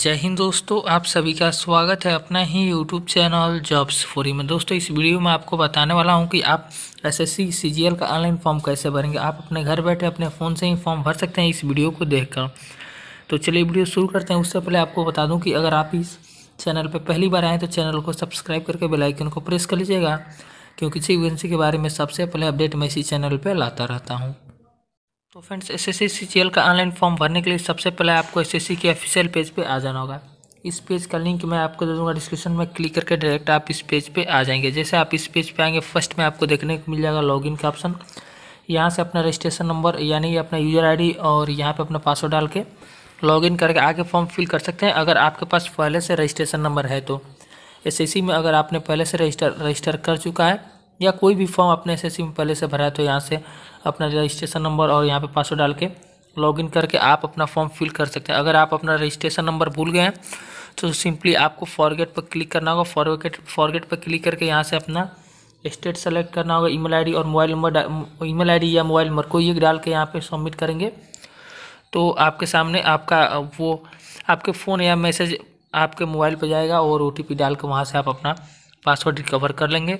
जय हिंद दोस्तों आप सभी का स्वागत है अपना ही यूट्यूब चैनल जॉब्स फोरी में दोस्तों इस वीडियो में आपको बताने वाला हूं कि आप एसएससी सीजीएल का ऑनलाइन फॉर्म कैसे भरेंगे आप अपने घर बैठे अपने फ़ोन से ही फॉर्म भर सकते हैं इस वीडियो को देखकर तो चलिए वीडियो शुरू करते हैं उससे पहले आपको बता दूँ कि अगर आप इस चैनल पर पहली बार आएँ तो चैनल को सब्सक्राइब करके बेलाइकन को प्रेस कर लीजिएगा क्योंकि किसी वैकेंसी के बारे में सबसे पहले अपडेट मैं इसी चैनल पर लाता रहता हूँ तो फ्रेंड्स एस एस सी का ऑनलाइन फॉर्म भरने के लिए सबसे पहले आपको एस एस के ऑफिशियल पेज पे आ जाना होगा इस पेज का लिंक मैं आपको दे दूँगा डिस्क्रिप्शन में क्लिक करके डायरेक्ट आप इस पेज पे आ जाएंगे जैसे आप इस पेज पे आएंगे फर्स्ट में आपको देखने को मिल जाएगा लॉगिन का ऑप्शन यहाँ से अपना रजिस्ट्रेशन नंबर यानी अपना यूज़र आई और यहाँ पर अपना पासवर्ड डाल के लॉगिन करके आगे फॉर्म फिल कर सकते हैं अगर आपके पास पहले से रजिस्ट्रेशन नंबर है तो एस में अगर आपने पहले से रजिस्टर रजिस्टर कर चुका है या कोई भी फॉर्म अपने एस में पहले से भरा है तो यहाँ से अपना रजिस्ट्रेशन नंबर और यहाँ पे पासवर्ड डाल के लॉगिन करके आप अपना फॉर्म फिल कर सकते हैं अगर आप अपना रजिस्ट्रेशन नंबर भूल गए हैं तो सिंपली आपको फॉरगेट पर क्लिक करना होगा फॉरगेट फॉरगेट पर क्लिक करके यहाँ से अपना स्टेट सेलेक्ट करना होगा ईमेल आईडी और मोबाइल नंबर ईमेल आईडी या मोबाइल नंबर कोई ये डाल के यहाँ पे सबमिट करेंगे तो आपके सामने आपका वो आपके फ़ोन या मैसेज आपके मोबाइल पर जाएगा और ओ डाल के वहाँ से आप अपना पासवर्ड रिकवर कर लेंगे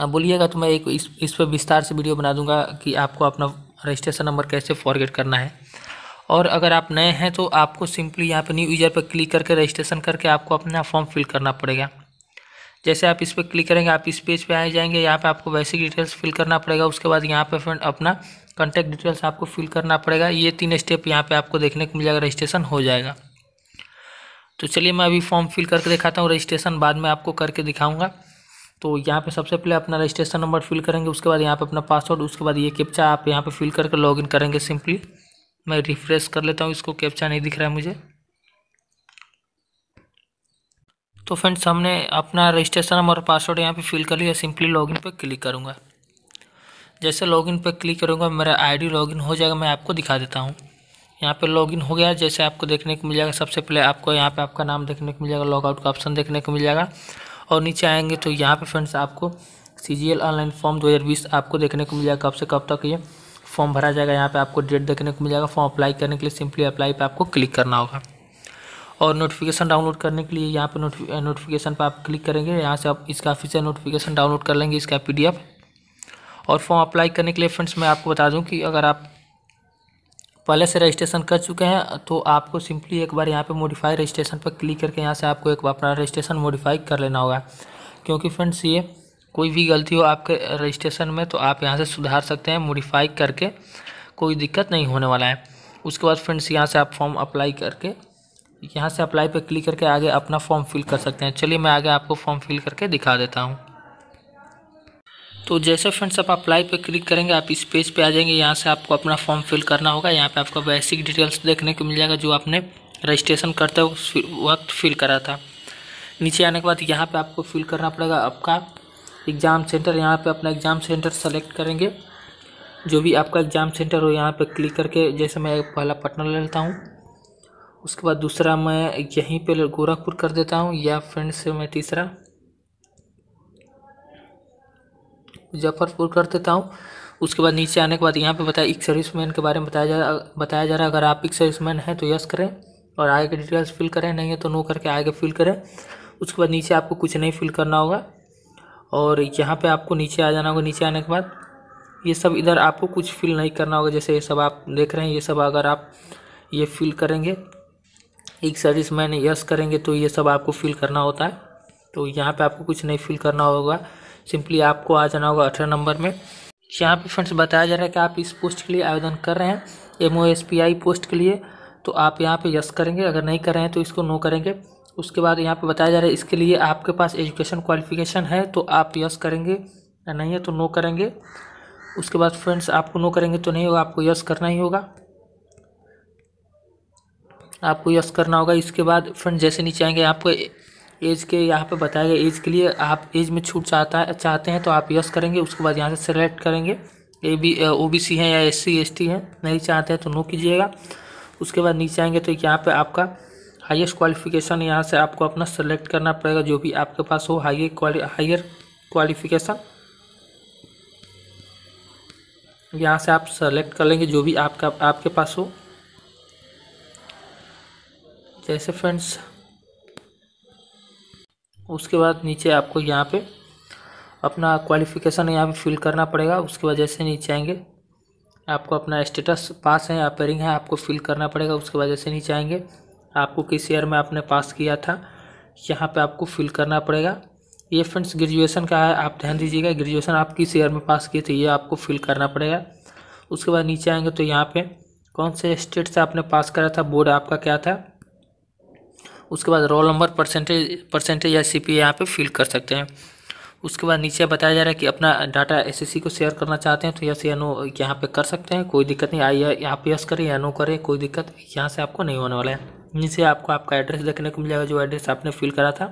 आप बोलिएगा तो मैं एक इस इस पर विस्तार से वीडियो बना दूंगा कि आपको अपना रजिस्ट्रेशन नंबर कैसे फॉरगेट करना है और अगर आप नए हैं तो आपको सिंपली यहाँ पर न्यू यूजर पर क्लिक करके रजिस्ट्रेशन करके आपको अपना फॉर्म फिल करना पड़ेगा जैसे आप इस पर क्लिक करेंगे आप इस पेज पे आ जाएंगे यहाँ पे आपको बेसिक डिटेल्स फिल करना पड़ेगा उसके बाद यहाँ पे फ्रेंड अपना कॉन्टैक्ट डिटेल्स आपको फिल करना पड़ेगा ये तीन स्टेप यहाँ पे आपको देखने को मिल जाएगा रजिस्ट्रेशन हो जाएगा तो चलिए मैं अभी फॉर्म फिल करके दिखाता हूँ रजिस्ट्रेशन बाद में आपको करके दिखाऊँगा तो यहाँ पे सबसे पहले अपना रजिस्ट्रेशन नंबर फिल करेंगे उसके बाद यहाँ पे अपना पासवर्ड उसके बाद ये कैप्चा आप यहाँ पे फिल करके लॉगिन करेंगे सिंपली मैं रिफ्रेश कर लेता हूँ इसको कैप्चा नहीं दिख रहा है मुझे तो फ्रेंड्स हमने अपना रजिस्ट्रेशन नंबर और पासवर्ड यहाँ पे फिल कर लिया सिंपली लॉगिन पर क्लिक करूँगा जैसे लॉगिन पर क्लिक करूँगा मेरा लॉग लॉगिन हो जाएगा मैं आपको दिखा देता हूँ यहाँ पे लॉगिन हो गया जैसे आपको देखने को मिल जाएगा सबसे पहले आपको यहाँ पे आपका नाम देखने को मिल जाएगा लॉगआउट का ऑप्शन देखने को मिल जाएगा और नीचे आएंगे तो यहाँ पे फ्रेंड्स आपको C G L online form 2020 आपको देखने को मिल जाएगा कब से कब तक ये फॉर्म भरा जाएगा यहाँ पे आपको डेट देखने को मिल जाएगा फॉर्म अप्लाई करने के लिए सिंपली अप्लाई पे आपको क्लिक करना होगा और नोटिफिकेशन डाउनलोड करने के लिए यहाँ पर नोटिफिकेशन पर आप क्लिक करेंगे यहाँ से आप इसका ऑफिशियल नोटिफिकेशन डाउनलोड कर लेंगे इसका पी और फॉर्म अप्लाई करने के लिए फ्रेंड्स मैं आपको बता दूं कि अगर आप पहले से रजिस्ट्रेशन कर चुके हैं तो आपको सिंपली एक बार यहाँ पे मॉडिफाई रजिस्ट्रेशन पर क्लिक करके यहाँ से आपको एक अपना रजिस्ट्रेशन मॉडिफाई कर लेना होगा क्योंकि फ्रेंड्स ये कोई भी गलती हो आपके रजिस्ट्रेशन में तो आप यहाँ से सुधार सकते हैं मॉडिफाई करके कोई दिक्कत नहीं होने वाला है उसके बाद फ्रेंड्स यहाँ से आप फॉर्म अप्लाई करके यहाँ से अप्लाई पर क्लिक करके आगे अपना फॉर्म फिल कर सकते हैं चलिए मैं आगे आपको फॉर्म फिल करके दिखा देता हूँ तो जैसे फ्रेंड्स आप अप्लाई पर क्लिक करेंगे आप इस पेज पे आ जाएंगे यहाँ से आपको अपना फॉर्म फिल करना होगा यहाँ पर आपका बेसिक डिटेल्स देखने को मिल जाएगा जो आपने रजिस्ट्रेशन करते वक्त फिल करा था नीचे आने के बाद यहाँ पर आपको फिल करना पड़ेगा आपका एग्ज़ाम सेंटर यहाँ पे अपना एग्ज़ाम सेंटर सेलेक्ट करेंगे जो भी आपका एग्ज़ाम सेंटर हो यहाँ पे क्लिक करके जैसे मैं पहला पटना ले लेता हूँ उसके बाद दूसरा मैं यहीं पे गोरखपुर कर देता हूँ या फ्रेंड से मैं तीसरा मुजफ्फरपुर कर देता हूँ उसके बाद नीचे आने के बाद यहाँ पे बताया एक सर्विसमैन के बारे में बताया जा बताया जा रहा है अगर आप एक सर्विसमैन हैं तो यस करें और आगे के डिटेल्स फिल करें नहीं है तो नो करके आगे फिल करें उसके बाद नीचे आपको कुछ नहीं फिल करना होगा और यहाँ पे आपको नीचे आ जाना होगा नीचे आने के बाद ये सब इधर आपको कुछ फिल नहीं करना होगा जैसे ये सब आप देख रहे हैं ये सब अगर आप ये फिल करेंगे एक सर्विस मैन यस करेंगे तो ये सब आपको फिल करना होता है तो यहाँ पे आपको कुछ नहीं फिल करना होगा सिंपली आपको आ जाना होगा अठारह नंबर में यहाँ पे फ्रेंड्स बताया जा रहा है कि आप इस पोस्ट के लिए आवेदन कर रहे हैं एम पोस्ट के लिए तो आप यहाँ पे यस करेंगे अगर नहीं कर रहे हैं तो इसको नो करेंगे उसके बाद यहाँ पे बताया जा रहा है इसके लिए आपके पास एजुकेशन क्वालिफिकेशन है तो आप यस करेंगे या नहीं है तो नो करेंगे उसके बाद फ्रेंड्स आपको नो करेंगे तो नहीं होगा आपको यस करना ही होगा आपको यस करना होगा इसके बाद फ्रेंड्स जैसे नीचे आएंगे आपको एज के यहाँ पे बताया गया एज के लिए आप एज में छूट चाहता है चाहते हैं तो आप यस करेंगे उसके बाद यहाँ से सेलेक्ट करेंगे A B O B C है या एस सी एस टी है नहीं चाहते हैं तो नो कीजिएगा उसके बाद नीचे आएंगे तो यहाँ पे आपका हाईएस्ट क्वालिफिकेशन यहाँ से आपको अपना सेलेक्ट करना पड़ेगा जो भी आपके पास हो हाई हाइयर क्वालिफिकेशन यहाँ से आप सेलेक्ट कर लेंगे जो भी आपका आपके पास हो जैसे फ्रेंड्स उसके बाद नीचे आपको यहाँ पे अपना क्वालिफिकेशन यहाँ पे फिल करना पड़ेगा उसके बाद जैसे नीचे आएंगे आपको अपना स्टेटस पास है या पेरिंग है आपको फिल करना पड़ेगा उसके बाद जैसे नीचे आएंगे आपको किस ईयर में आपने पास किया था यहाँ पे आपको फिल करना पड़ेगा ये फ्रेंड्स ग्रेजुएशन का है आप ध्यान दीजिएगा ग्रेजुएशन आप किस ईयर में पास किए थे ये आपको फिल करना पड़ेगा उसके बाद नीचे आएंगे तो यहाँ पे कौन से स्टेट से आपने पास करा था बोर्ड आपका क्या था उसके बाद रोल नंबर परसेंटेज परसेंटेज या सी पी यहाँ पर फिल कर सकते हैं उसके बाद नीचे बताया जा रहा है कि अपना डाटा एसएससी को शेयर करना चाहते हैं तो यस या नो यहाँ पे कर सकते हैं कोई दिक्कत नहीं आई यहाँ पे यस करें या नो करें कोई दिक्कत यहाँ से आपको नहीं होने वाला है नीचे आपको आपका एड्रेस देखने को मिलेगा जो एड्रेस आपने फिल करा था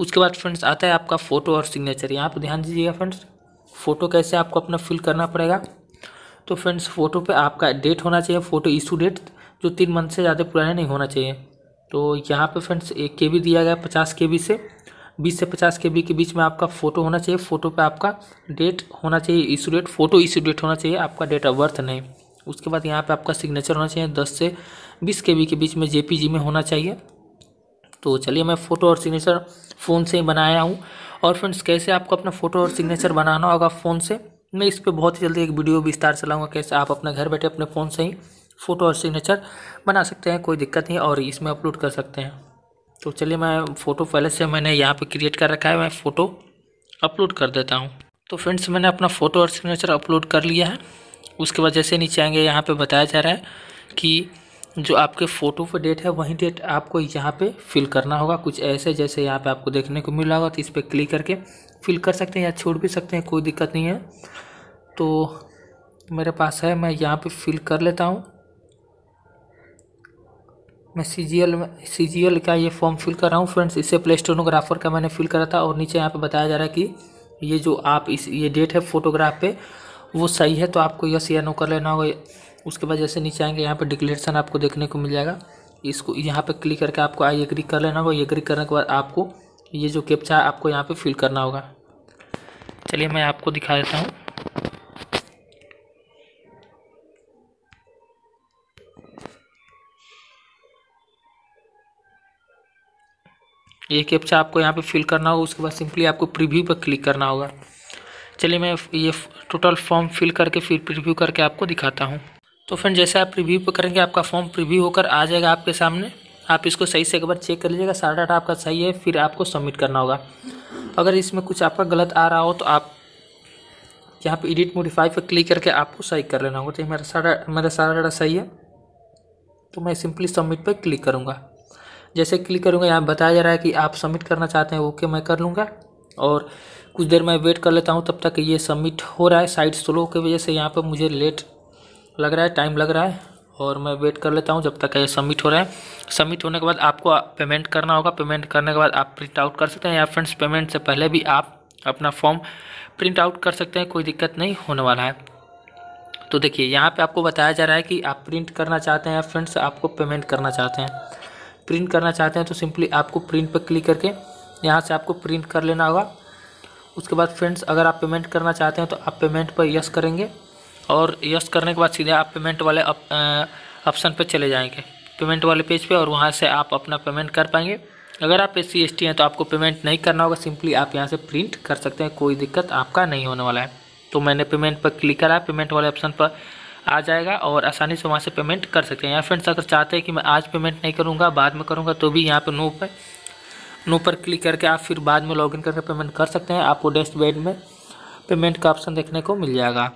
उसके बाद फ्रेंड्स आता है आपका फ़ोटो और सिग्नेचर यहाँ पर ध्यान दीजिएगा फ्रेंड्स फ़ोटो कैसे आपको अपना फिल करना पड़ेगा तो फ्रेंड्स फ़ोटो पे आपका डेट होना चाहिए फ़ोटो इशू डेट जो तीन मंथ से ज़्यादा पुराना नहीं होना चाहिए तो यहाँ पे फ्रेंड्स एक के बी दिया गया पचास के बी से बीस से पचास के बी के बीच में आपका फ़ोटो होना चाहिए फ़ोटो पे आपका डेट होना चाहिए issue date photo issue date होना चाहिए आपका डेट ऑफ बर्थ नहीं उसके बाद यहाँ पे आपका सिग्नेचर होना चाहिए दस से बीस के बी के बीच में जे में होना चाहिए तो चलिए मैं फ़ोटो और सिग्नेचर फ़ोन से ही बनाया हूँ और फ्रेंड्स कैसे आपको अपना फ़ोटो और सिग्नेचर बनाना होगा फ़ोन से मैं इस पर बहुत ही जल्दी एक वीडियो विस्तार चलाऊँगा कैसे आप अपने घर बैठे अपने फ़ोन से ही फ़ोटो और सिग्नेचर बना सकते हैं कोई दिक्कत नहीं और इसमें अपलोड कर सकते हैं तो चलिए मैं फ़ोटो पहले से मैंने यहाँ पे क्रिएट कर रखा है मैं फ़ोटो अपलोड कर देता हूँ तो फ्रेंड्स मैंने अपना फ़ोटो और सिग्नेचर अपलोड कर लिया है उसके बाद जैसे नीचे आएंगे यहाँ पर बताया जा रहा है कि जो आपके फ़ोटो पर डेट है वही डेट आपको यहाँ पे फिल करना होगा कुछ ऐसे जैसे यहाँ पे आपको देखने को मिला होगा तो इस पर क्लिक करके फिल कर सकते हैं या छोड़ भी सकते हैं कोई दिक्कत नहीं है तो मेरे पास है मैं यहाँ पे फिल कर लेता हूँ मैं सी G L C G L का ये फॉर्म फिल कर रहा हूँ फ्रेंड्स इससे प्ले स्टोनोग्राफ़र का मैंने फिल करा था और नीचे यहाँ पे बताया जा रहा है कि ये जो आप इस ये डेट है फोटोग्राफ पे वो सही है तो आपको यस या नो कर लेना होगा उसके बाद जैसे नीचे आएंगे यहाँ पे डिक्लेरेशन आपको देखने को मिल जाएगा इसको यहाँ पर क्लिक करके आपको आई एग्री कर लेना होगा एग्री करने के बाद आपको ये जो कैप्चा है आपको यहाँ पर फिल करना होगा चलिए मैं आपको दिखा देता हूँ ये कैप्चा आपको यहाँ पे फिल करना होगा उसके बाद सिंपली आपको प्रीव्यू पर क्लिक करना होगा चलिए मैं ये टोटल फॉर्म फिल करके फिर प्रीव्यू करके आपको दिखाता हूँ तो फ्रेंड जैसे आप प्रीव्यू पर करेंगे आपका फॉर्म प्रीव्यू होकर आ जाएगा आपके सामने आप इसको सही से एक बार चेक कर लीजिएगा सारा डाटा आपका सही है फिर आपको सबमिट करना होगा अगर इसमें कुछ आपका गलत आ रहा हो तो आप यहाँ पर एडिट मोडिफाई पर क्लिक करके आपको सही कर लेना होगा तो मेरा सारा मेरा सारा डाटा सही है तो मैं सिंपली सबमिट पर क्लिक करूँगा जैसे क्लिक करूँगा यहाँ बताया जा रहा है कि आप सबमिट करना चाहते हैं ओके मैं कर लूँगा और कुछ देर मैं वेट कर लेता हूँ तब तक ये सबमिट हो रहा है साइट स्लो की वजह से यहाँ पर मुझे लेट लग रहा है टाइम लग रहा है और मैं वेट कर लेता हूँ जब तक ये सबमिट हो रहा है सबमिट होने के बाद आपको पेमेंट करना होगा पेमेंट करने के बाद आप प्रिंट आउट कर सकते हैं या फ्रेंड्स पेमेंट से पहले भी आप अपना फॉर्म प्रिंट आउट कर सकते हैं कोई दिक्कत नहीं होने वाला है तो देखिए यहाँ पे आपको बताया जा रहा है कि आप प्रिंट करना चाहते हैं या फ्रेंड्स आपको पेमेंट करना चाहते हैं प्रिंट करना चाहते हैं तो सिंपली आपको प्रिंट पर क्लिक करके यहाँ से आपको प्रिंट कर लेना होगा उसके बाद फ्रेंड्स अगर आप पेमेंट करना चाहते हैं तो आप पेमेंट पर यस करेंगे और यस करने के बाद सीधे आप पेमेंट वाले ऑप्शन पर चले जाएंगे पेमेंट वाले पेज पे और वहाँ से आप अपना पेमेंट कर पाएंगे अगर आप एस सी हैं तो आपको पेमेंट नहीं करना होगा सिंपली आप यहाँ से प्रिंट कर सकते हैं कोई दिक्कत आपका नहीं होने वाला है तो मैंने पेमेंट पर क्लिक करा पेमेंट वाले ऑप्शन पर आ जाएगा और आसानी से वहाँ से पेमेंट कर सकते हैं या फ्रेंड्स अगर चाहते हैं कि मैं आज पेमेंट नहीं करूँगा बाद में करूँगा तो भी यहाँ पर नो पर नो पर क्लिक करके आप फिर बाद में लॉगिन करके पेमेंट कर सकते हैं आपको डैशबोर्ड में पेमेंट का ऑप्शन देखने को मिल जाएगा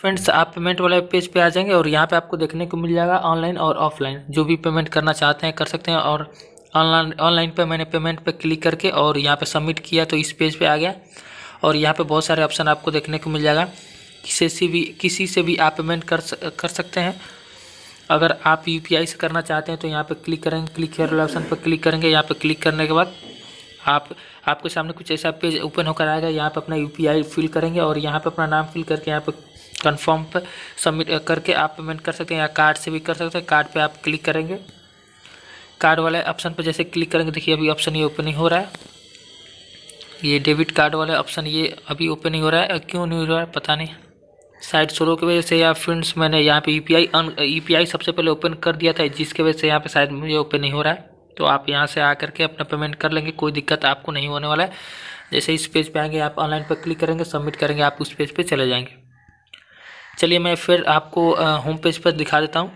फ्रेंड्स आप पेमेंट वाले पेज पे आ जाएंगे और यहाँ पे आपको देखने को मिल जाएगा ऑनलाइन और ऑफलाइन जो भी पेमेंट करना चाहते हैं कर सकते हैं और ऑनलाइन ऑनलाइन पे मैंने पेमेंट पे क्लिक करके और यहाँ पे सबमिट किया तो इस पेज पे आ गया और यहाँ पे बहुत सारे ऑप्शन आपको देखने को मिल जाएगा किसी से भी किसी से भी आप पेमेंट कर कर सकते हैं अगर आप यू से करना चाहते हैं तो यहाँ पर क्लिक करेंगे क्लिक हेयर ऑप्शन पर क्लिक करेंगे यहाँ पर क्लिक करने के बाद आप आपके सामने कुछ ऐसा पेज ओपन होकर आएगा यहाँ पर अपना यू फिल करेंगे और यहाँ पर अपना नाम फिल करके यहाँ पर कन्फर्म पर सबमिट करके आप पेमेंट कर सकते हैं या कार्ड से भी कर सकते हैं कार्ड पे आप क्लिक करेंगे कार्ड वाले ऑप्शन पर जैसे क्लिक करेंगे देखिए अभी ऑप्शन ये ओपनिंग हो रहा है ये डेबिट कार्ड वाला ऑप्शन ये अभी ओपनिंग हो रहा है क्यों नहीं हो रहा है पता नहीं साइट स्लो की वजह से या फ्रेंड्स मैंने यहाँ पे यूपीआई e यूपीआई e सबसे पहले ओपन कर दिया था जिसकी वजह से यहाँ पे शायद मुझे ओपन नहीं हो रहा है तो आप यहाँ से आकर के अपना पेमेंट कर लेंगे कोई दिक्कत आपको नहीं होने वाला है जैसे इस पेज पे आएंगे आप ऑनलाइन पर क्लिक करेंगे सबमिट करेंगे आप उस पेज पर चले जाएंगे चलिए मैं फिर आपको होम पेज पर दिखा देता हूँ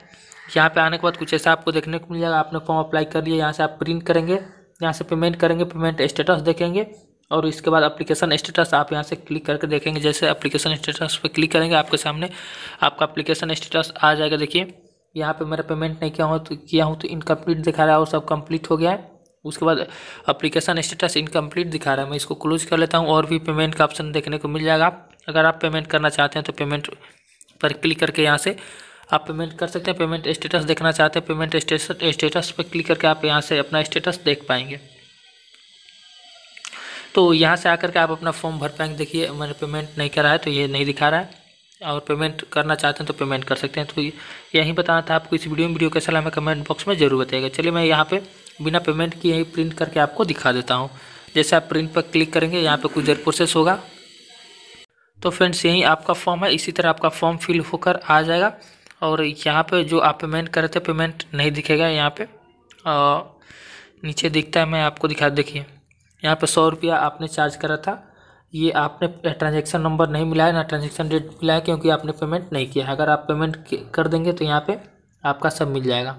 यहाँ पर आने के बाद कुछ ऐसा आपको देखने को मिल जाएगा आपने फॉर्म अप्लाई कर लिया यहाँ से आप प्रिंट करेंगे यहाँ से पेमेंट करेंगे पेमेंट स्टेटस देखेंगे और इसके बाद एप्लीकेशन स्टेटस आप यहाँ से क्लिक करके देखेंगे जैसे एप्लीकेशन स्टेटस पर क्लिक करेंगे आपके सामने आपका एप्लीकेशन स्टेटस आ जाएगा देखिए यहाँ पे मेरा पेमेंट नहीं किया हो तो किया हूँ तो इनकम्प्लीट दिखा रहा है और सब कंप्लीट हो गया है उसके बाद अप्लीकेशन स्टेटस इनकम्प्लीट दिखा रहा है मैं इसको क्लोज कर लेता हूँ और भी पेमेंट का ऑप्शन देखने को मिल जाएगा अगर आप पेमेंट करना चाहते हैं तो पेमेंट पर क्लिक करके यहाँ से आप पेमेंट कर सकते हैं पेमेंट स्टेटस देखना चाहते हैं पेमेंट स्टेटस स्टेटस पर क्लिक करके आप यहाँ से अपना स्टेटस देख पाएंगे तो यहाँ से आकर के आप अपना फॉर्म भर पाएंगे देखिए मैंने पेमेंट नहीं करा है तो ये नहीं दिखा रहा है और पेमेंट करना चाहते हैं तो पेमेंट कर सकते हैं तो यही बताना था आपको इस वीडियो में वीडियो कैसा लगा हमें कमेंट बॉक्स में जरूर बताएगा चलिए मैं यहाँ पे बिना पेमेंट किए ही प्रिंट करके आपको दिखा देता हूँ जैसे आप प्रिंट पर क्लिक करेंगे यहाँ पे कुछ देर प्रोसेस होगा तो फ्रेंड्स यही आपका फॉर्म है इसी तरह आपका फॉर्म फिल होकर आ जाएगा और यहाँ पे जो आप पेमेंट करे थे पेमेंट नहीं दिखेगा यहाँ पे आ, नीचे दिखता है मैं आपको दिखा देखिए यहाँ पे सौ रुपया आपने चार्ज करा था ये आपने ट्रांजेक्शन नंबर नहीं मिला है ना ट्रांजेक्शन डेट मिला है क्योंकि आपने पेमेंट नहीं किया है अगर आप पेमेंट कर देंगे तो यहाँ पे आपका सब मिल जाएगा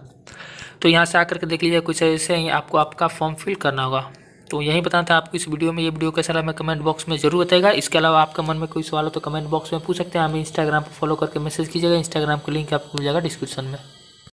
तो यहाँ से आकर के देख लीजिए कुछ ऐसे आपको आपका फॉर्म फिल करना होगा तो यही बताना था आपको इस वीडियो में ये वीडियो कैसा लगा मैं कमेंट बॉक्स में जरूर बताएगा इसके अलावा आपका मन में कोई सवाल हो तो कमेंट बॉक्स में पूछ सकते हैं हमें इंस्टाग्राम पर फॉलो करके मैसेज कीजिएगा इंस्टाग्राम का लिंक आपको मिल जाएगा डिस्क्रिप्शन में